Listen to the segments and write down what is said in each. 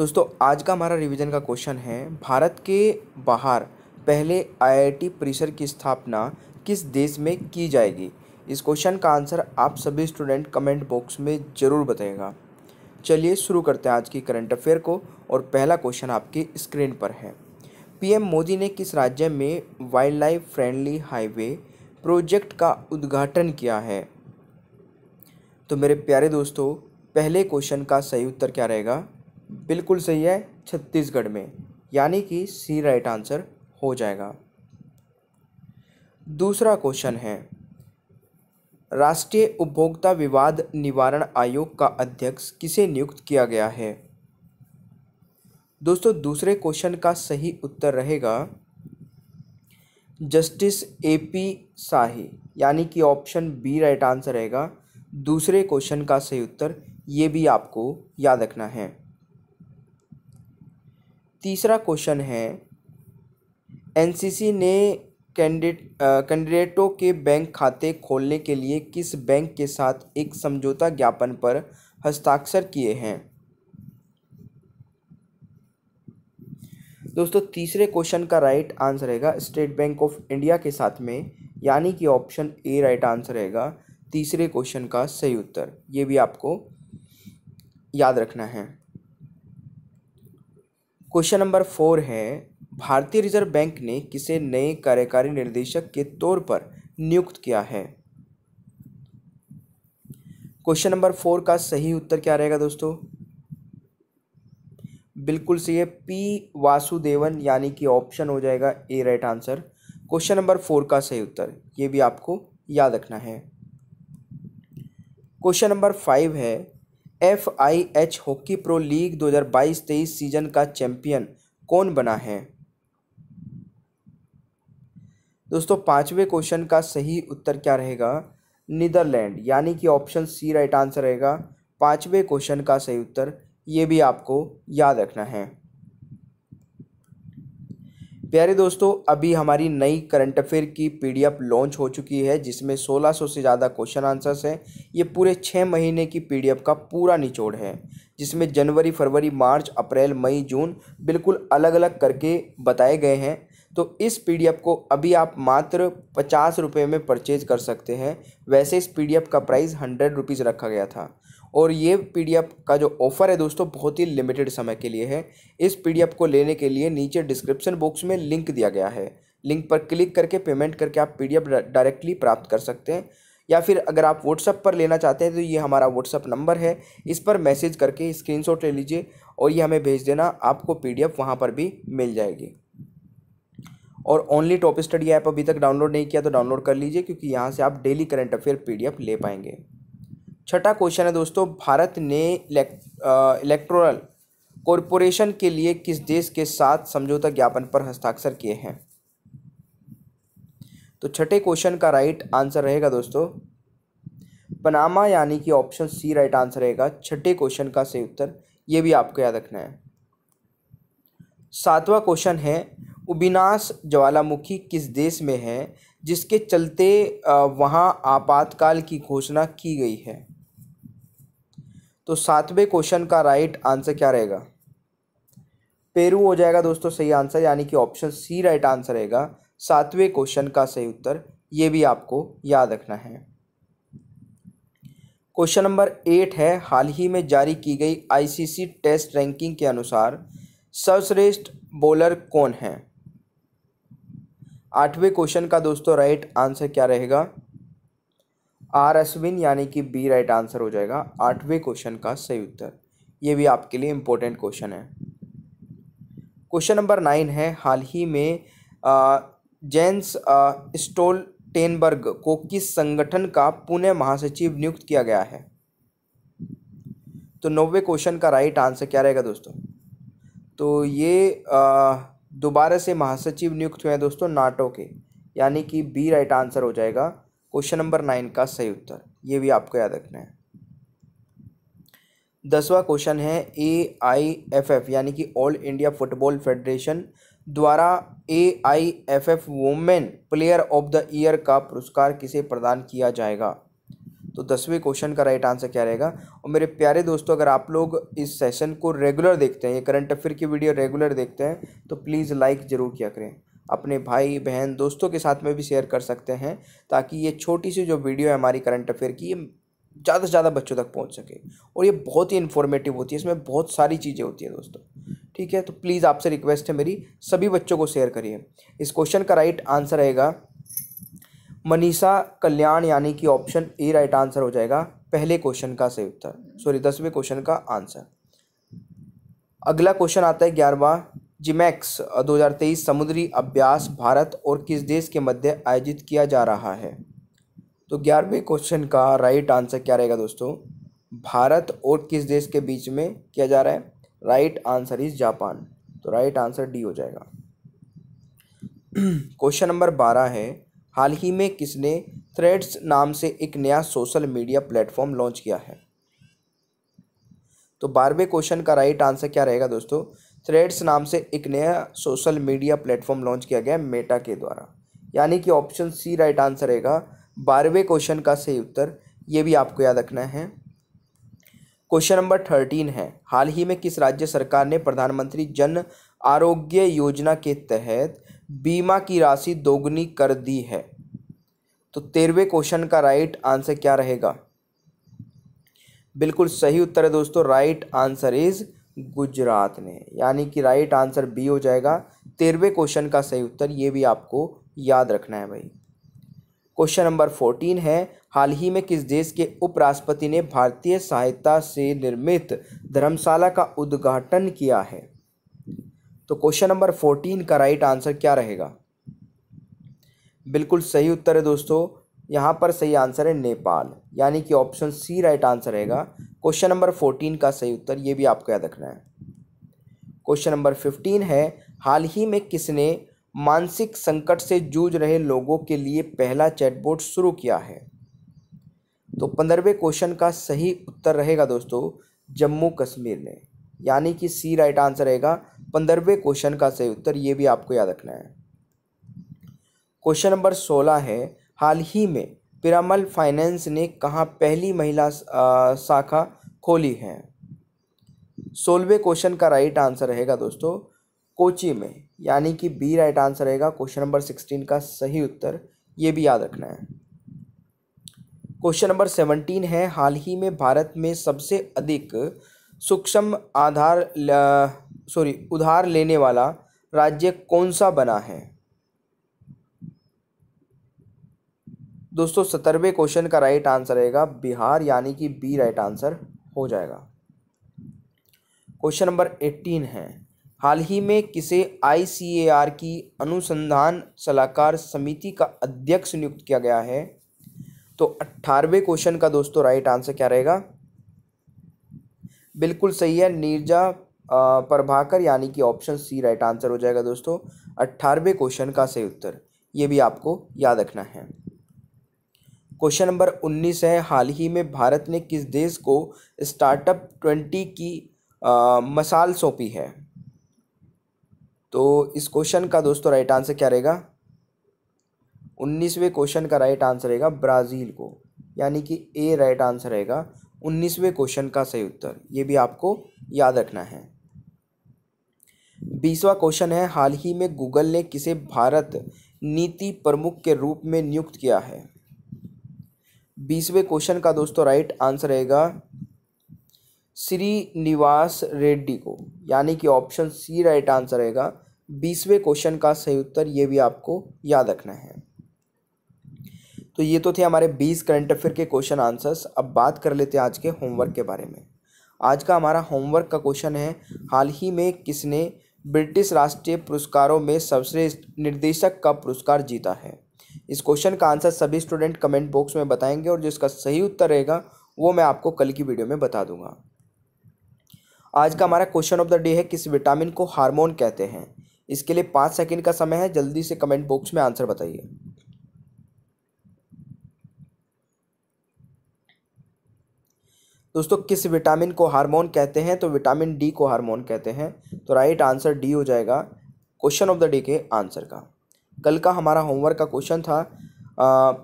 दोस्तों आज का हमारा रिवीजन का क्वेश्चन है भारत के बाहर पहले आईआईटी परिसर की स्थापना किस देश में की जाएगी इस क्वेश्चन का आंसर आप सभी स्टूडेंट कमेंट बॉक्स में ज़रूर बताएगा चलिए शुरू करते हैं आज की करंट अफेयर को और पहला क्वेश्चन आपकी स्क्रीन पर है पीएम मोदी ने किस राज्य में wildlife friendly highway project का उद्घाटन किया है तो मेरे प्यारे दोस्तों पहले क्वेश्चन का सही उत्तर क्या रहेगा बिल्कुल सही है छत्तीसगढ़ में यानी कि सी राइट आंसर हो जाएगा दूसरा क्वेश्चन है राष्ट्रीय उपभोक्ता विवाद निवारण आयोग का अध्यक्ष किसे नियुक्त किया गया है दोस्तों दूसरे क्वेश्चन का सही उत्तर रहेगा जस्टिस ए पी शाही यानी कि ऑप्शन बी राइट आंसर रहेगा दूसरे क्वेश्चन का सही उत्तर ये भी आपको याद रखना है तीसरा क्वेश्चन है एनसीसी ने कैंडिडेट कैंडिडेटों के बैंक खाते खोलने के लिए किस बैंक के साथ एक समझौता ज्ञापन पर हस्ताक्षर किए हैं दोस्तों तीसरे क्वेश्चन का राइट आंसर रहेगा स्टेट बैंक ऑफ इंडिया के साथ में यानी कि ऑप्शन ए राइट आंसर रहेगा तीसरे क्वेश्चन का सही उत्तर ये भी आपको याद रखना है क्वेश्चन नंबर फोर है भारतीय रिजर्व बैंक ने किसे नए कार्यकारी निर्देशक के तौर पर नियुक्त किया है क्वेश्चन नंबर फोर का सही उत्तर क्या रहेगा दोस्तों बिल्कुल सही है पी वासुदेवन यानी कि ऑप्शन हो जाएगा A right answer question number four का सही उत्तर ये भी आपको याद रखना है क्वेश्चन नंबर फाइव है F I H hockey pro league 2022-23 season का चैंपियन कौन बना है दोस्तों पांचवें क्वेश्चन का सही उत्तर क्या रहेगा नीदरलैंड यानी कि ऑप्शन सी राइट आंसर रहेगा पांचवें क्वेश्चन का सही उत्तर ये भी आपको याद रखना है प्यारे दोस्तों अभी हमारी नई करंट अफेयर की पीडीएफ लॉन्च हो चुकी है जिसमें 1600 से ज़्यादा क्वेश्चन आंसर्स हैं ये पूरे छः महीने की पीडीएफ का पूरा निचोड़ है जिसमें जनवरी फरवरी मार्च अप्रैल मई जून बिल्कुल अलग अलग करके बताए गए हैं तो इस पीडीएफ को अभी आप मात्र पचास रुपये में परचेज कर सकते हैं वैसे इस पी का प्राइस हंड्रेड रुपीज़ रखा गया था और ये पी का जो ऑफ़र है दोस्तों बहुत ही लिमिटेड समय के लिए है इस पी को लेने के लिए नीचे डिस्क्रिप्शन बॉक्स में लिंक दिया गया है लिंक पर क्लिक करके पेमेंट करके आप पी डायरेक्टली प्राप्त कर सकते हैं या फिर अगर आप व्हाट्सअप पर लेना चाहते हैं तो ये हमारा व्हाट्सअप नंबर है इस पर मैसेज करके स्क्रीनशॉट ले लीजिए और ये हमें भेज देना आपको पीडीएफ वहाँ पर भी मिल जाएगी और ओनली टॉप स्टडी ऐप अभी तक डाउनलोड नहीं किया तो डाउनलोड कर लीजिए क्योंकि यहाँ से आप डेली करंट अफेयर पीडीएफ ले पाएंगे छठा क्वेश्चन है दोस्तों भारत ने इलेक्ट्रोरल कॉरपोरेशन के लिए किस देश के साथ समझौता ज्ञापन पर हस्ताक्षर किए हैं तो छठे क्वेश्चन का राइट आंसर रहेगा दोस्तों पनामा यानी कि ऑप्शन सी राइट आंसर रहेगा छठे क्वेश्चन का सही उत्तर ये भी आपको याद रखना है सातवां क्वेश्चन है उबिनाश ज्वालामुखी किस देश में है जिसके चलते वहाँ आपातकाल की घोषणा की गई है तो सातवें क्वेश्चन का राइट आंसर क्या रहेगा पेरू हो जाएगा दोस्तों सही आंसर यानी कि ऑप्शन सी राइट आंसर रहेगा सातवें क्वेश्चन का सही उत्तर ये भी आपको याद रखना है क्वेश्चन नंबर एट है हाल ही में जारी की गई आईसीसी टेस्ट रैंकिंग के अनुसार सर्वश्रेष्ठ बॉलर कौन है आठवें क्वेश्चन का दोस्तों राइट आंसर क्या रहेगा आर अश्विन यानी कि बी राइट आंसर हो जाएगा आठवें क्वेश्चन का सही उत्तर ये भी आपके लिए इम्पोर्टेंट क्वेश्चन है क्वेश्चन नंबर नाइन है हाल ही में जेंस स्टोल टेनबर्ग को किस संगठन का पुणे महासचिव नियुक्त किया गया है तो नौवे क्वेश्चन का राइट आंसर क्या रहेगा दोस्तों तो ये दोबारा से महासचिव नियुक्त हुए हैं दोस्तों नाटो के यानी कि बी राइट आंसर हो जाएगा क्वेश्चन नंबर नाइन का सही उत्तर ये भी आपको याद रखना है दसवा क्वेश्चन है ए आई एफ एफ यानी कि ऑल इंडिया फुटबॉल फेडरेशन द्वारा A I F F women player of the year का पुरस्कार किसे प्रदान किया जाएगा तो दसवें क्वेश्चन का राइट आंसर क्या रहेगा और मेरे प्यारे दोस्तों अगर आप लोग इस सेशन को रेगुलर देखते हैं ये करंट अफेयर की वीडियो रेगुलर देखते हैं तो प्लीज़ लाइक ज़रूर किया करें अपने भाई बहन दोस्तों के साथ में भी शेयर कर सकते हैं ताकि ये छोटी सी जो वीडियो है हमारी करंट अफेयर की ज़्यादा से ज़्यादा बच्चों तक पहुंच सके और ये बहुत ही इन्फॉर्मेटिव होती है इसमें बहुत सारी चीज़ें होती है दोस्तों ठीक है तो प्लीज़ आपसे रिक्वेस्ट है मेरी सभी बच्चों को शेयर करिए इस क्वेश्चन का राइट आंसर रहेगा मनीषा कल्याण यानी कि ऑप्शन ए राइट आंसर हो जाएगा पहले क्वेश्चन का सही उत्तर सॉरी दसवें क्वेश्चन का आंसर अगला क्वेश्चन आता है ग्यारहवा जिमैक्स 2023 समुद्री अभ्यास भारत और किस देश के मध्य आयोजित किया जा रहा है तो ग्यारहवें क्वेश्चन का राइट आंसर क्या रहेगा दोस्तों भारत और किस देश के बीच में किया जा रहा है राइट आंसर इज जापान तो राइट आंसर डी हो जाएगा क्वेश्चन नंबर बारह है हाल ही में किसने थ्रेड्स नाम से एक नया सोशल मीडिया प्लेटफॉर्म लॉन्च किया है तो बारहवें क्वेश्चन का राइट आंसर क्या रहेगा दोस्तों थ्रेड्स नाम से एक नया सोशल मीडिया प्लेटफॉर्म लॉन्च किया गया मेटा के द्वारा यानी कि ऑप्शन सी राइट आंसर रहेगा बारहवें क्वेश्चन का सही उत्तर ये भी आपको याद रखना है क्वेश्चन नंबर थर्टीन है हाल ही में किस राज्य सरकार ने प्रधानमंत्री जन आरोग्य योजना के तहत बीमा की राशि दोगुनी कर दी है तो तेरहवें क्वेश्चन का राइट आंसर क्या रहेगा बिल्कुल सही उत्तर है दोस्तों राइट आंसर इज़ गुजरात ने यानी कि राइट आंसर बी हो जाएगा तेरहवें क्वेश्चन का सही उत्तर ये भी आपको याद रखना है भाई क्वेश्चन नंबर फोर्टीन है हाल ही में किस देश के उपराष्ट्रपति ने भारतीय सहायता से निर्मित धर्मशाला का उद्घाटन किया है तो क्वेश्चन नंबर फोर्टीन का राइट आंसर क्या रहेगा बिल्कुल सही उत्तर है दोस्तों यहाँ पर सही आंसर है नेपाल यानी कि ऑप्शन सी राइट आंसर रहेगा क्वेश्चन नंबर फोर्टीन का सही उत्तर ये भी आपको याद रखना है क्वेश्चन नंबर फिफ्टीन है हाल ही में किसने मानसिक संकट से जूझ रहे लोगों के लिए पहला चैटबोर्ड शुरू किया है तो पंद्रहवें क्वेश्चन का सही उत्तर रहेगा दोस्तों जम्मू कश्मीर ने यानी कि सी राइट आंसर रहेगा पंद्रहवें क्वेश्चन का सही उत्तर ये भी आपको याद रखना है क्वेश्चन नंबर सोलह है हाल ही में पिरामल फाइनेंस ने कहाँ पहली महिला शाखा खोली है सोलवे क्वेश्चन का राइट आंसर रहेगा दोस्तों कोची में यानी कि बी राइट आंसर रहेगा क्वेश्चन नंबर सिक्सटीन का सही उत्तर ये भी याद रखना है क्वेश्चन नंबर सेवनटीन है हाल ही में भारत में सबसे अधिक सूक्ष्म आधार सॉरी उधार लेने वाला राज्य कौन सा बना है दोस्तों सत्तरवें क्वेश्चन का राइट आंसर रहेगा बिहार यानी कि बी राइट आंसर हो जाएगा क्वेश्चन नंबर एट्टीन है हाल ही में किसे आईसीएआर की अनुसंधान सलाहकार समिति का अध्यक्ष नियुक्त किया गया है तो अट्ठारहवें क्वेश्चन का दोस्तों राइट आंसर क्या रहेगा बिल्कुल सही है नीरजा प्रभाकर यानी कि ऑप्शन सी राइट आंसर हो जाएगा दोस्तों अट्ठारहवें क्वेश्चन का सही उत्तर ये भी आपको याद रखना है क्वेश्चन नंबर उन्नीस है हाल ही में भारत ने किस देश को स्टार्टअप ट्वेंटी की आ, मसाल सौंपी है तो इस क्वेश्चन का दोस्तों राइट आंसर क्या रहेगा उन्नीसवें क्वेश्चन का राइट आंसर रहेगा ब्राज़ील को यानी कि ए राइट आंसर रहेगा उन्नीसवें क्वेश्चन का सही उत्तर ये भी आपको याद रखना है बीसवा क्वेश्चन है हाल ही में गूगल ने किसे भारत नीति प्रमुख के रूप में नियुक्त किया है बीसवें क्वेश्चन का दोस्तों राइट आंसर रहेगा श्री निवास रेड्डी को यानी कि ऑप्शन सी राइट आंसर रहेगा बीसवें क्वेश्चन का सही उत्तर ये भी आपको याद रखना है तो ये तो थे हमारे बीस करंट अफेयर के क्वेश्चन आंसर्स अब बात कर लेते हैं आज के होमवर्क के बारे में आज का हमारा होमवर्क का क्वेश्चन है हाल ही में किसने ब्रिटिश राष्ट्रीय पुरस्कारों में सर्वश्रेष्ठ निर्देशक का पुरस्कार जीता है इस क्वेश्चन का आंसर सभी स्टूडेंट कमेंट बॉक्स में बताएंगे और जिसका सही उत्तर रहेगा वो मैं आपको कल की वीडियो में बता दूंगा आज का हमारा क्वेश्चन ऑफ द डे है किस विटामिन को हार्मोन कहते हैं इसके लिए पाँच सेकेंड का समय है जल्दी से कमेंट बॉक्स में आंसर बताइए दोस्तों किस विटामिन को हार्मोन कहते हैं तो विटामिन डी को हार्मोन कहते हैं तो राइट आंसर डी हो जाएगा क्वेश्चन ऑफ द डे के आंसर का कल का हमारा होमवर्क का क्वेश्चन था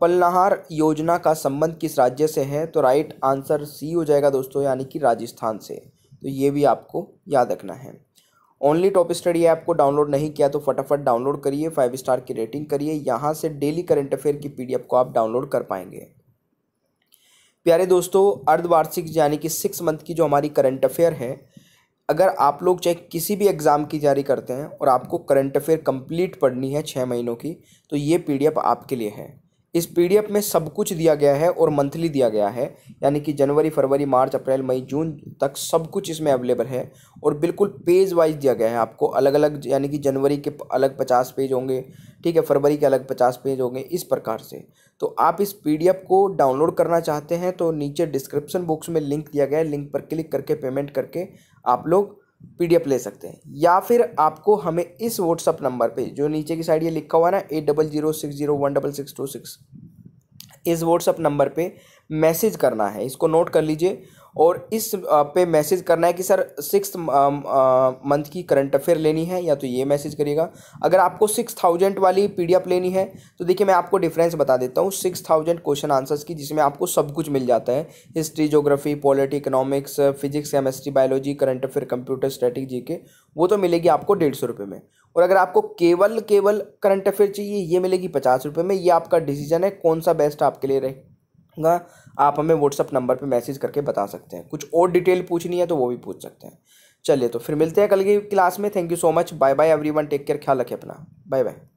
पल्लाहार योजना का संबंध किस राज्य से है तो राइट आंसर सी हो जाएगा दोस्तों यानी कि राजस्थान से तो ये भी आपको याद रखना है ओनली टॉप स्टडी ऐप को डाउनलोड नहीं किया तो फटाफट डाउनलोड करिए फाइव स्टार की रेटिंग करिए यहाँ से डेली करंट अफेयर की पीडीएफ को आप डाउनलोड कर पाएंगे प्यारे दोस्तों अर्धवार्षिक यानी कि सिक्स मंथ की जो हमारी करंट अफेयर है अगर आप लोग चाहे किसी भी एग्ज़ाम की जारी करते हैं और आपको करंट अफेयर कंप्लीट पढ़नी है छः महीनों की तो ये पीडीएफ आपके लिए है इस पीडीएफ में सब कुछ दिया गया है और मंथली दिया गया है यानी कि जनवरी फरवरी मार्च अप्रैल मई जून तक सब कुछ इसमें अवेलेबल है और बिल्कुल पेज वाइज दिया गया है आपको अलग अलग यानी कि जनवरी के अलग पचास पेज होंगे ठीक है फरवरी के अलग पचास पेज होंगे इस प्रकार से तो आप इस पी को डाउनलोड करना चाहते हैं तो नीचे डिस्क्रिप्सन बॉक्स में लिंक दिया गया है लिंक पर क्लिक करके पेमेंट करके आप लोग पीडीएफ ले सकते हैं या फिर आपको हमें इस व्हाट्सअप नंबर पे जो नीचे की साइड ये लिखा हुआ है ना eight double zero six zero one double six two six इस व्हाट्सअप नंबर पे मैसेज करना है इसको नोट कर लीजिए और इस पे मैसेज करना है कि सर सिक्स मंथ की करंट अफेयर लेनी है या तो ये मैसेज करिएगा अगर आपको सिक्स थाउजेंड वाली पीडीएफ लेनी है तो देखिए मैं आपको डिफरेंस बता देता हूँ सिक्स थाउजेंड क्वेश्चन आंसर्स की जिसमें आपको सब कुछ मिल जाता है history geography polity economics physics chemistry biology current affair computer स्ट्रेटी जी के वो तो मिलेगी आपको डेढ़ सौ रुपये में और अगर आपको केवल केवल करंट अफेयर चाहिए ये मिलेगी पचास रुपये में ये आपका डिसीजन है कौन सा बेस्ट आपके लिए रहेगा आप हमें व्हाट्सअप नंबर पर मैसेज करके बता सकते हैं कुछ और डिटेल पूछनी है तो वो भी पूछ सकते हैं चलिए तो फिर मिलते हैं कल की क्लास में thank you so much bye bye everyone take care ख्याल रखें अपना बाय बाय